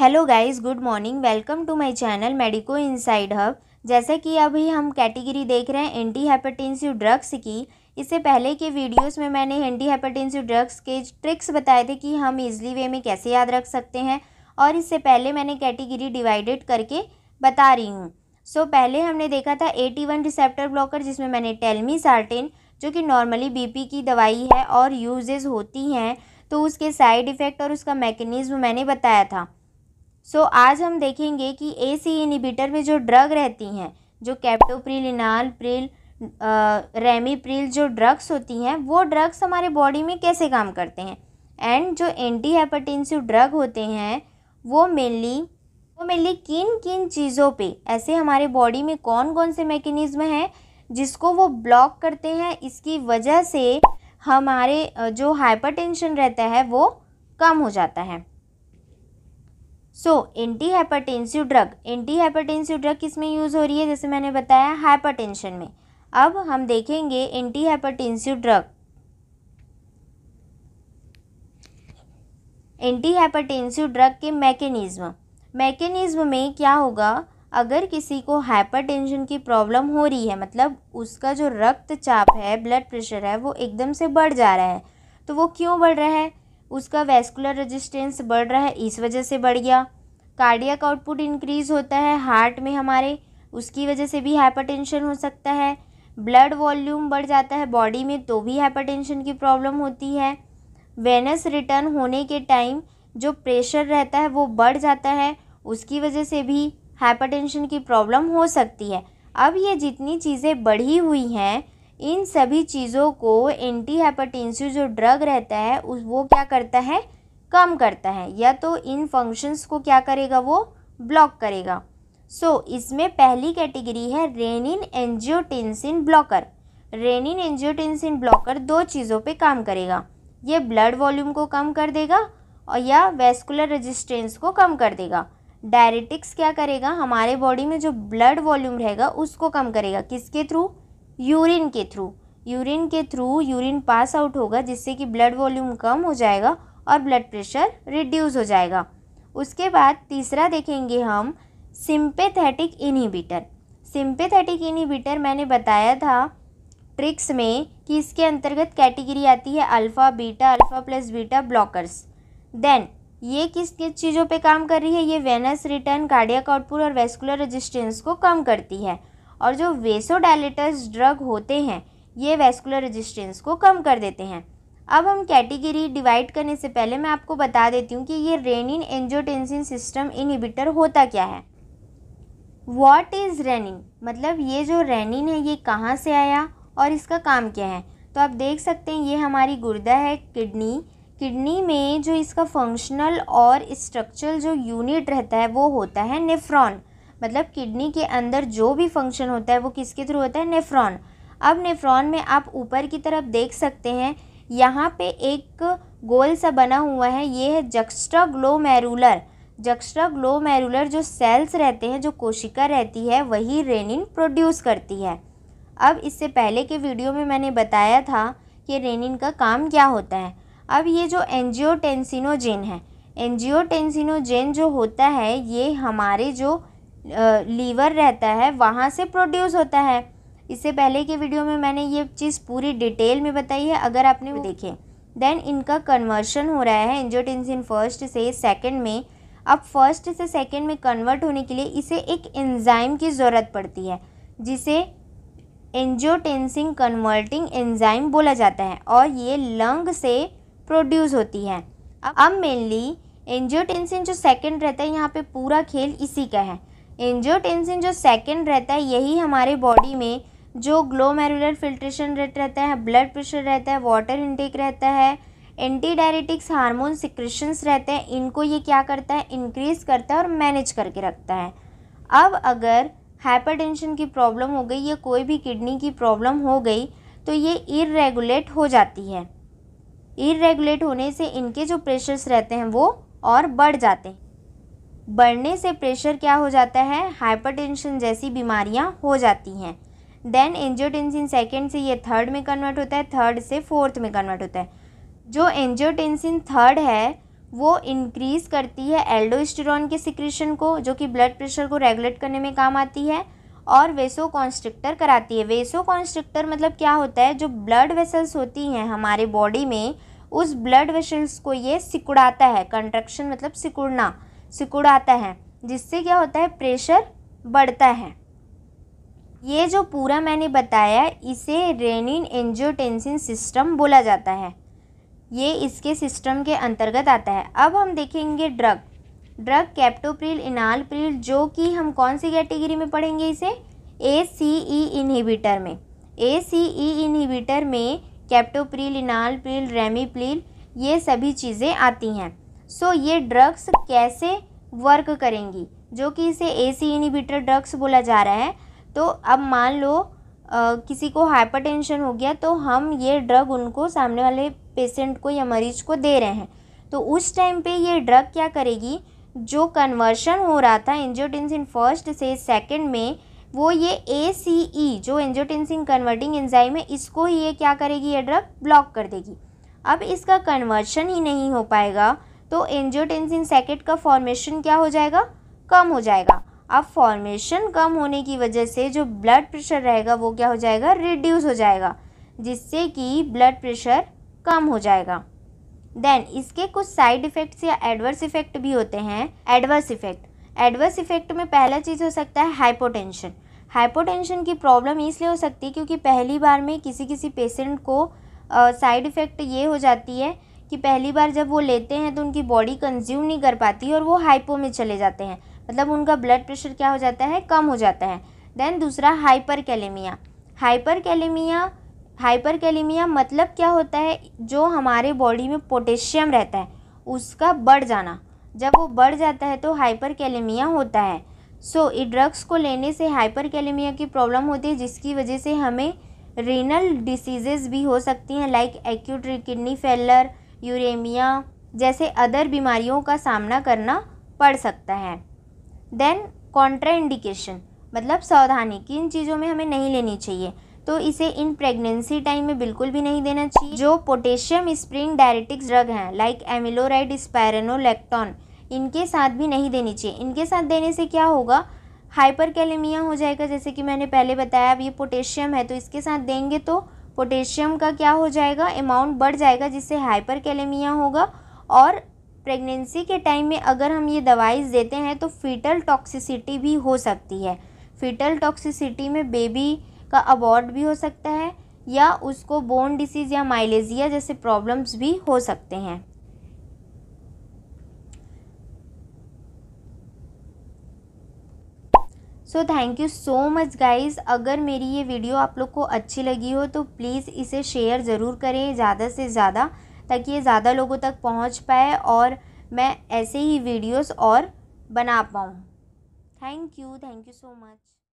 hello guys good morning welcome to my channel medico inside hub जैसे कि अभी हम कैटेगरी देख रहे हैं एंटी हेपेटेंसिव ड्रग्स की इससे पहले के वीडियोस में मैंने एंटी हेपेटेंसिव ड्रग्स के ट्रिक्स बताए थे कि हम इजली वे में कैसे याद रख सकते हैं और इससे पहले मैंने कैटेगरी डिवाइडेड करके बता रही हूँ सो so, पहले हमने देखा था एटी वन रिसेप्टर ब्लॉकर जिसमें मैंने टेलमी सार्टिन जो कि नॉर्मली बी की दवाई है और यूजेज होती हैं तो उसके साइड इफ़ेक्ट और उसका मैकेनिज़्म मैंने बताया था सो so, आज हम देखेंगे कि ए सी इनिबिटर में जो ड्रग रहती हैं जो कैप्टोप्रिल इनाल प्रिल रेमीप्रिल जो ड्रग्स होती हैं वो ड्रग्स हमारे बॉडी में कैसे काम करते हैं एंड जो एंटी हेपाटेंसिव ड्रग होते हैं वो मेनली वो मेनली किन किन चीज़ों पे ऐसे हमारे बॉडी में कौन कौन से मैकेनिज़्म हैं जिसको वो ब्लॉक करते हैं इसकी वजह से हमारे जो हाइपरटेंशन रहता है वो कम हो जाता है so anti hypertensive drug anti hypertensive drug किस में यूज़ हो रही है जैसे मैंने बताया हाइपरटेंशन में अब हम देखेंगे anti hypertensive drug anti hypertensive drug के मैकेनिज़्म मैकेनिज़्म में क्या होगा अगर किसी को हाइपरटेंशन की प्रॉब्लम हो रही है मतलब उसका जो रक्तचाप है ब्लड प्रेशर है वो एकदम से बढ़ जा रहा है तो वो क्यों बढ़ रहा है उसका वेस्कुलर रेजिस्टेंस बढ़ रहा है इस वजह से बढ़ गया कार्डियक आउटपुट इंक्रीज़ होता है हार्ट में हमारे उसकी वजह से भी हाइपरटेंशन हो सकता है ब्लड वॉल्यूम बढ़ जाता है बॉडी में तो भी हाइपरटेंशन की प्रॉब्लम होती है वेनस रिटर्न होने के टाइम जो प्रेशर रहता है वो बढ़ जाता है उसकी वजह से भी हाइपरटेंशन की प्रॉब्लम हो सकती है अब ये जितनी चीज़ें बढ़ी हुई हैं इन सभी चीज़ों को एंटी हेपाटेंसिव जो ड्रग रहता है उस वो क्या करता है कम करता है या तो इन फंक्शंस को क्या करेगा वो ब्लॉक करेगा सो so, इसमें पहली कैटेगरी है renin angiotensin blocker renin angiotensin blocker दो चीज़ों पे काम करेगा ये ब्लड वॉल्यूम को कम कर देगा और या वेस्कुलर रजिस्टेंस को कम कर देगा डायरेटिक्स क्या करेगा हमारे बॉडी में जो ब्लड वॉल्यूम रहेगा उसको कम करेगा किसके थ्रू यूरिन के थ्रू यूरिन के थ्रू यूरिन पास आउट होगा जिससे कि ब्लड वॉल्यूम कम हो जाएगा और ब्लड प्रेशर रिड्यूस हो जाएगा उसके बाद तीसरा देखेंगे हम सिंपेथेटिक इनहिबिटर सिंपेथेटिक इनहिबिटर मैंने बताया था ट्रिक्स में कि इसके अंतर्गत कैटेगरी आती है alpha beta alpha plus beta blockers then ये किस किस चीज़ों पे काम कर रही है ये वेनस रिटर्न कार्डियक आउटपुट और वेस्कुलर रेजिस्टेंस को कम करती है और जो वेसोडाइलेटर्स ड्रग होते हैं ये वेस्कुलर रेजिस्टेंस को कम कर देते हैं अब हम कैटेगरी डिवाइड करने से पहले मैं आपको बता देती हूँ कि ये रेनिन एंजियोटेंसिन सिस्टम इनहिबिटर होता क्या है वॉट इज़ रेनिन मतलब ये जो रेनिन है ये कहाँ से आया और इसका काम क्या है तो आप देख सकते हैं ये हमारी गुर्दा है किडनी किडनी में जो इसका फंक्शनल और स्ट्रक्चरल जो यूनिट रहता है वो होता है नेफ्रॉन मतलब किडनी के अंदर जो भी फंक्शन होता है वो किसके थ्रू होता है नेफ्रॉन अब नेफ्रॉन में आप ऊपर की तरफ देख सकते हैं यहाँ पे एक गोल सा बना हुआ है ये है juxta glomerular juxta glomerular जो सेल्स रहते हैं जो कोशिका रहती है वही रेनिन प्रोड्यूस करती है अब इससे पहले के वीडियो में मैंने बताया था कि रेनिन का काम क्या होता है अब ये जो एनजियोटेंसिनोजेन है एनजियोटेंसिनोजेन जो होता है ये हमारे जो लीवर रहता है वहाँ से प्रोड्यूस होता है इससे पहले के वीडियो में मैंने ये चीज़ पूरी डिटेल में बताई है अगर आपने देखें देन इनका कन्वर्शन हो रहा है एंजियोटेंसिन फर्स्ट से सेकेंड में अब फर्स्ट से सेकेंड में कन्वर्ट होने के लिए इसे एक एंजाइम की ज़रूरत पड़ती है जिसे एंजियोटेंसिन कन्वर्टिंग एंजाइम बोला जाता है और ये लंग से प्रोड्यूस होती है अब मेनली एंजियोटेंसिन जो सेकेंड रहता है यहाँ पे पूरा खेल इसी का है एंजियोटेंसिन जो सेकंड रहता है यही हमारे बॉडी में जो ग्लोमेरुलर फिल्ट्रेशन रेट रहता है ब्लड प्रेशर रहता है वाटर इंटेक रहता है एंटी डायरेटिक्स हारमोन सिक्रेशंस रहते हैं इनको ये क्या करता है इंक्रीज़ करता है और मैनेज करके रखता है अब अगर हाइपरटेंशन की प्रॉब्लम हो गई या कोई भी किडनी की प्रॉब्लम हो गई तो ये इरेगुलेट हो जाती है इरेगुलेट होने से इनके जो प्रेशर्स रहते हैं वो और बढ़ जाते हैं बढ़ने से प्रेशर क्या हो जाता है हाइपरटेंशन जैसी बीमारियां हो जाती हैं देन एंजियोटेंसिन सेकेंड से ये थर्ड में कन्वर्ट होता है थर्ड से फोर्थ में कन्वर्ट होता है जो एंजियोटेंसिन थर्ड है वो इंक्रीज़ करती है एल्डोस्टेरॉन के सिक्रेशन को जो कि ब्लड प्रेशर को रेगुलेट करने में काम आती है और वेसो कॉन्स्ट्रिक्टर कराती है वेसो कॉन्स्ट्रिक्टर मतलब क्या होता है जो ब्लड वेसल्स होती हैं हमारे बॉडी में उस ब्लड वेसल्स को ये सिकुड़ाता है कंट्रक्शन मतलब सिकुड़ना सिकुड़ाता है जिससे क्या होता है प्रेशर बढ़ता है ये जो पूरा मैंने बताया इसे रेनिन एंजियोटेंसिन सिस्टम बोला जाता है ये इसके सिस्टम के अंतर्गत आता है अब हम देखेंगे ड्रग ड्रग कैप्टोप्रिल इनालप्रिल जो कि हम कौन सी कैटेगरी में पढ़ेंगे इसे ए सी ई इनहिबिटर में ए सी ई इनहिबिटर में कैप्टोप्रिल इनालप्रिल रेमीप्रिल ये सभी चीज़ें आती हैं सो ये ड्रग्स कैसे वर्क करेंगी जो कि इसे ए सी इनिबिटर ड्रग्स बोला जा रहा है तो अब मान लो आ, किसी को हाइपरटेंशन हो गया तो हम ये ड्रग उनको सामने वाले पेशेंट को या मरीज को दे रहे हैं तो उस टाइम पे ये ड्रग क्या करेगी जो कन्वर्शन हो रहा था एंजियोटेंसिन फर्स्ट से सेकंड में वो ये ए सी ई जो एंजियोटेंसिन कन्वर्टिंग एंजाइम है इसको ही ये क्या करेगी ये ड्रग ब्लॉक कर देगी अब इसका कन्वर्शन ही नहीं हो पाएगा तो एंजियोटेंसिन सैकेट का फॉर्मेशन क्या हो जाएगा कम हो जाएगा अब फॉर्मेशन कम होने की वजह से जो ब्लड प्रेशर रहेगा वो क्या हो जाएगा रिड्यूस हो जाएगा जिससे कि ब्लड प्रेशर कम हो जाएगा देन इसके कुछ साइड इफ़ेक्ट्स या एडवर्स इफ़ेक्ट भी होते हैं एडवर्स इफ़ेक्ट एडवर्स इफ़ेक्ट में पहला चीज़ हो सकता है हाइपोटेंशन हाइपोटेंशन की प्रॉब्लम इसलिए हो सकती है क्योंकि पहली बार में किसी किसी पेशेंट को साइड uh, इफ़ेक्ट ये हो जाती है कि पहली बार जब वो लेते हैं तो उनकी बॉडी कंज्यूम नहीं कर पाती और वो हाइपो में चले जाते हैं मतलब उनका ब्लड प्रेशर क्या हो जाता है कम हो जाता है देन दूसरा hyper kalaemia hyper kalaemia hyper kalaemia मतलब क्या होता है जो हमारे बॉडी में पोटेशियम रहता है उसका बढ़ जाना जब वो बढ़ जाता है तो हाइपर कैलेमिया होता है सो so, ड्रग्स को लेने से हाइपर कैलेमिया की प्रॉब्लम होती है जिसकी वजह से हमें रीनल डिसीजेज भी हो सकती हैं like acute kidney failure uraemia जैसे अदर बीमारियों का सामना करना पड़ सकता है देन कॉन्ट्राइंडिकेशन मतलब सावधानी किन चीज़ों में हमें नहीं लेनी चाहिए तो इसे इन प्रेगनेंसी टाइम में बिल्कुल भी नहीं देना चाहिए जो पोटेशियम स्प्रिंग डायरेटिक्स ड्रग हैं लाइक एमिलोराइड स्पायरनोलेक्टॉन इनके साथ भी नहीं देनी चाहिए इनके साथ देने से क्या होगा हाइपर कैलेमिया हो जाएगा जैसे कि मैंने पहले बताया अब ये पोटेशियम है तो इसके साथ देंगे तो पोटेशियम का क्या हो जाएगा अमाउंट बढ़ जाएगा जिससे हाइपर कैलेमिया होगा और प्रेगनेंसी के टाइम में अगर हम ये दवाइज़ देते हैं तो फीटल टॉक्सिसिटी भी हो सकती है फीटल टॉक्सिसिटी में बेबी का अबॉर्ड भी हो सकता है या उसको बोन डिसीज़ या माइलेजिया जैसे प्रॉब्लम्स भी हो सकते हैं so thank you so much guys अगर मेरी ये वीडियो आप लोग को अच्छी लगी हो तो प्लीज़ इसे शेयर ज़रूर करें ज़्यादा से ज़्यादा ताकि ये ज़्यादा लोगों तक पहुंच पाए और मैं ऐसे ही वीडियोस और बना पाऊँ thank you thank you so much